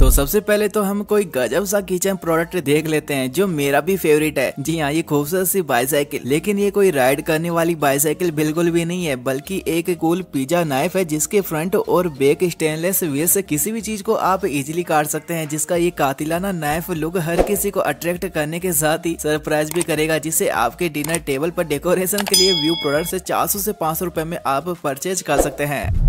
तो सबसे पहले तो हम कोई गजब सा किचन प्रोडक्ट देख लेते हैं जो मेरा भी फेवरेट है जी हाँ ये खूबसूरत सी बाईसाइकिल लेकिन ये कोई राइड करने वाली बाईसाइकिल बिल्कुल भी नहीं है बल्कि एक कूल पिज्जा नाइफ है जिसके फ्रंट और बेक स्टेनलेस व्हील से किसी भी चीज को आप इजिली काट सकते हैं जिसका ये कातिलाना नाइफ लुक हर किसी को अट्रैक्ट करने के साथ ही सरप्राइज भी करेगा जिसे आपके डिनर टेबल पर डेकोरेशन के लिए व्यू प्रोडक्ट से सौ से सौ रुपए में आप परचेज कर सकते हैं